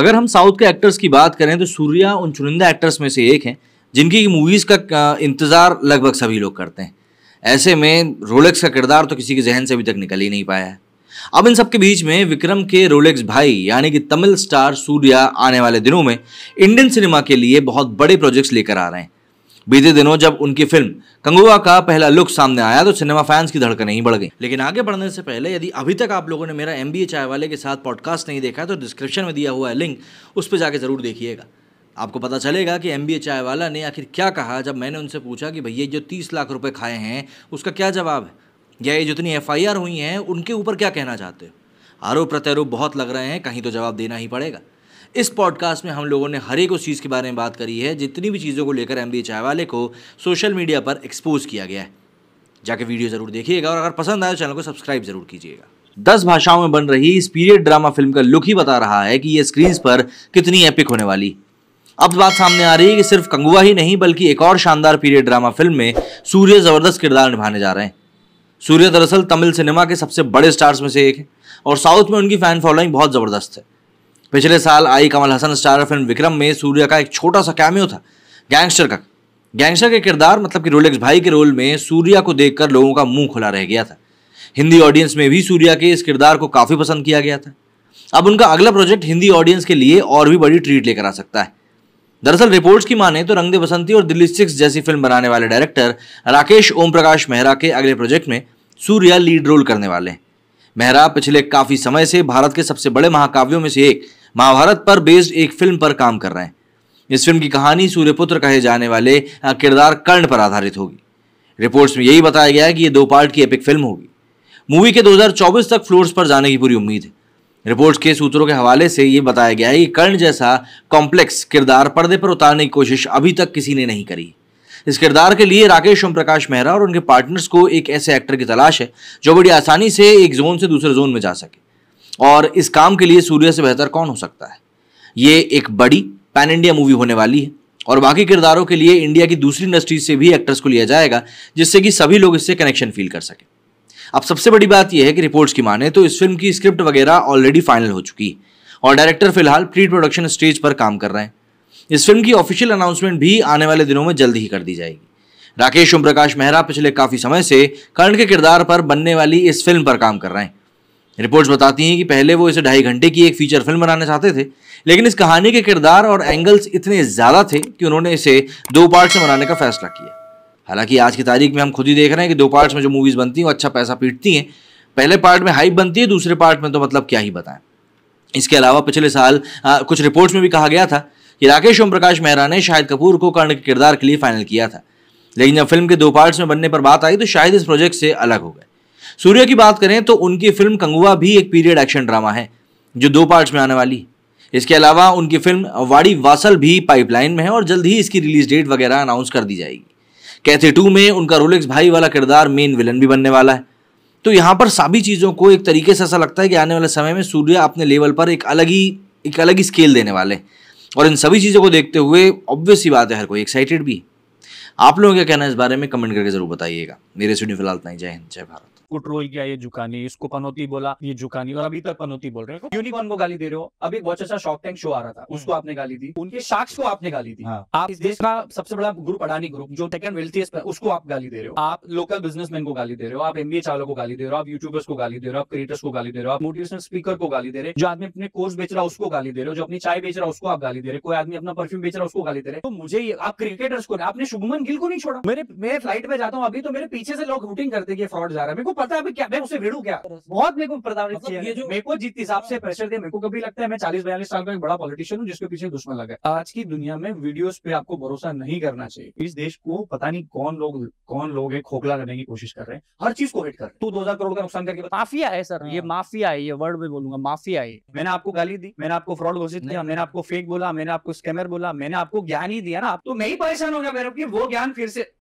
अगर हम साउथ के एक्टर्स की बात करें तो सूर्या उन चुनिंदा एक्टर्स में से एक हैं जिनकी मूवीज़ का इंतज़ार लगभग सभी लोग करते हैं ऐसे में रोलेक्स का किरदार तो किसी के जहन से अभी तक निकल ही नहीं पाया है अब इन सबके बीच में विक्रम के रोलेक्स भाई यानी कि तमिल स्टार सूर्या आने वाले दिनों में इंडियन सिनेमा के लिए बहुत बड़े प्रोजेक्ट्स लेकर आ रहे हैं बीते दिनों जब उनकी फिल्म कंगुआ का पहला लुक सामने आया तो सिनेमा फैंस की धड़कन नहीं बढ़ गई लेकिन आगे बढ़ने से पहले यदि अभी तक आप लोगों ने मेरा एम बी चाय वाले के साथ पॉडकास्ट नहीं देखा तो डिस्क्रिप्शन में दिया हुआ है लिंक उस पर जाके जरूर देखिएगा आपको पता चलेगा कि एम बी चाय वाला ने आखिर क्या कहा जब मैंने उनसे पूछा कि भैया जो तीस लाख रुपये खाए हैं उसका क्या जवाब है या ये जितनी एफ आई आर हुई हैं उनके ऊपर क्या कहना चाहते हो आरोप प्रत्यारोप बहुत लग रहे हैं कहीं तो जवाब देना ही पड़ेगा इस पॉडकास्ट में हम लोगों ने हर एक उस चीज़ के बारे में बात करी है जितनी भी चीज़ों को लेकर एम बी वाले को सोशल मीडिया पर एक्सपोज किया गया है जाके वीडियो ज़रूर देखिएगा और अगर पसंद आए तो चैनल को सब्सक्राइब ज़रूर कीजिएगा दस भाषाओं में बन रही इस पीरियड ड्रामा फिल्म का लुक ही बता रहा है कि ये स्क्रीन पर कितनी एपिक होने वाली अब बात सामने आ रही है कि सिर्फ कंगुआ ही नहीं बल्कि एक और शानदार पीरियड ड्रामा फिल्म में सूर्य ज़बरदस्त किरदार निभाने जा रहे हैं सूर्य दरअसल तमिल सिनेमा के सबसे बड़े स्टार्स में से एक है और साउथ में उनकी फ़ैन फॉलोइंग बहुत ज़बरदस्त है पिछले साल आई कमल हसन स्टार फिल्म विक्रम में सूर्या का एक छोटा सा कैमियो था गैंगस्टर का गैंगस्टर के किरदार मतलब कि रोलेक्स भाई के रोल में सूर्या को देखकर लोगों का मुंह खुला रह गया था हिंदी ऑडियंस में भी सूर्या के इस किरदार को काफ़ी पसंद किया गया था अब उनका अगला प्रोजेक्ट हिंदी ऑडियंस के लिए और भी बड़ी ट्रीट लेकर आ सकता है दरअसल रिपोर्ट्स की माने तो रंगदे बसंती और दिल्ली सिक्स जैसी फिल्म बनाने वाले डायरेक्टर राकेश ओम प्रकाश मेहरा के अगले प्रोजेक्ट में सूर्या लीड रोल करने वाले हैं मेहरा पिछले काफ़ी समय से भारत के सबसे बड़े महाकाव्यों में से एक महाभारत पर बेस्ड एक फिल्म पर काम कर रहे हैं इस फिल्म की कहानी सूर्यपुत्र कहे जाने वाले किरदार कर्ण पर आधारित होगी रिपोर्ट्स में यही बताया गया है कि ये दो पार्ट की एपिक फिल्म होगी मूवी के 2024 तक फ्लोर्स पर जाने की पूरी उम्मीद है रिपोर्ट्स के सूत्रों के हवाले से ये बताया गया है कि कर्ण जैसा कॉम्प्लेक्स किरदार पर्दे पर उतारने की कोशिश अभी तक किसी ने नहीं करी इस किरदार के लिए राकेश ओम प्रकाश मेहरा और उनके पार्टनर्स को एक ऐसे एक्टर की तलाश है जो बड़ी आसानी से एक जोन से दूसरे जोन में जा सके और इस काम के लिए सूर्य से बेहतर कौन हो सकता है ये एक बड़ी पैन इंडिया मूवी होने वाली है और बाकी किरदारों के लिए इंडिया की दूसरी इंडस्ट्रीज से भी एक्टर्स को लिया जाएगा जिससे कि सभी लोग इससे कनेक्शन फील कर सकें अब सबसे बड़ी बात यह है कि रिपोर्ट्स की माने तो इस फिल्म की स्क्रिप्ट वगैरह ऑलरेडी फाइनल हो चुकी है और डायरेक्टर फिलहाल प्री प्रोडक्शन स्टेज पर काम कर रहे हैं इस फिल्म की ऑफिशियल अनाउंसमेंट भी आने वाले दिनों में जल्द ही कर दी जाएगी राकेश ओम प्रकाश मेहरा पिछले काफ़ी समय से कर्ण के किरदार पर बनने वाली इस फिल्म पर काम कर रहे हैं रिपोर्ट्स बताती हैं कि पहले वो इसे ढाई घंटे की एक फीचर फिल्म बनाना चाहते थे लेकिन इस कहानी के किरदार और एंगल्स इतने ज़्यादा थे कि उन्होंने इसे दो पार्ट्स में बनाने का फैसला किया हालांकि आज की तारीख में हम खुद ही देख रहे हैं कि दो पार्ट्स में जो मूवीज़ बनती हैं वो अच्छा पैसा पीटती हैं पहले पार्ट में हाइप बनती है दूसरे पार्ट में तो मतलब क्या ही बताएं इसके अलावा पिछले साल आ, कुछ रिपोर्ट्स में भी कहा गया था कि राकेश ओम प्रकाश मेहरा ने शाहिद कपूर को कर्ण के किरदार के लिए फाइनल किया था लेकिन जब फिल्म के दो पार्ट्स में बनने पर बात आई तो शायद इस प्रोजेक्ट से अलग हो गए सूर्य की बात करें तो उनकी फिल्म कंगुआ भी एक पीरियड एक्शन ड्रामा है जो दो पार्ट्स में आने वाली इसके अलावा उनकी फिल्म वाड़ी वासल भी पाइपलाइन में है और जल्द ही इसकी रिलीज डेट वगैरह अनाउंस कर दी जाएगी कैथे टू में उनका रोलेक्स भाई वाला किरदार मेन विलन भी बनने वाला है तो यहाँ पर सभी चीज़ों को एक तरीके से ऐसा लगता है कि आने वाले समय में सूर्य अपने लेवल पर एक अलग ही एक अलग ही स्केल देने वाले और इन सभी चीज़ों को देखते हुए ऑब्वियस ही बात है हर कोई एक्साइटेड भी आप लोगों का कहना है इस बारे में कमेंट करके जरूर बताइएगा मेरे स्टूडियो फिलहाल इतना ही जय हिंद जय भारत को किया ये जुकानी इसको पनौती बोला ये जुकानी और अभी तक पनौती बोल रहे हो यूनिकॉर्न को गाली दे रहे हो अभी बहुत अच्छा शॉक टैंक शो आ रहा था उसको आपने गाली दी उनके शार्क्स को आपने गाली दी हाँ। आप इस देश का सबसे बड़ा ग्रुप अडानी ग्रुप जो सेकंड वेल्थियस्ट उसको आप गाली दे रहे हो आप लोकल बिजनेसमैन को गाली दे रहे हो आप एमबीए चालों को गाली दे रहे हो आप यूट्यूबर्स को गाली दे रहे हो आप क्रिएटर्स को गाली दे रहे हो आप मोटिवेशनल स्पीकर को गाली दे रहे जो आदमी अपने कोर्स बेच रहा है उसको गाली दे रहे हो जो अपनी चाय बेच रहा है उसको आप गाली दे रहे कोई आदमी अपना परफ्यूम बेच रहा है उसको गाली दे रहे तो मुझे आप क्रिकेटर्स को आपने शुभमन मोहन गिल को नहीं छोड़ा मेरे मैं फ्लाइट में जाता हूँ अभी तो मेरे पीछे से लोग रूटिंग करते कि फ्रॉड जा रहा है मेरे को पता है अभी क्या मैं उसे भेड़ू क्या बहुत मेरे को प्रताड़ित मतलब किया मेरे को जिस हिसाब से प्रेशर दिया मेरे को कभी लगता है मैं चालीस बयालीस साल का एक बड़ा पॉलिटिशियन हूँ जिसके पीछे दुश्मन लगा आज की दुनिया में वीडियो पे आपको भरोसा नहीं करना चाहिए इस देश को पता नहीं कौन लोग कौन लोग है खोखला करने की कोशिश कर रहे हैं हर चीज को हिट कर तू दो करोड़ का नुकसान करके माफिया है सर ये हाँ। माफिया है ये वर्ड में बोलूंगा माफिया है मैंने आपको गाली दी मैंने आपको फ्रॉड घोषित किया मैंने आपको फेक बोला मैंने आपको स्कैमर बोला मैंने आपको ज्ञान ही दिया ना आप तो मैं ही परेशान हो गया मेरे वो ज्ञान फिर से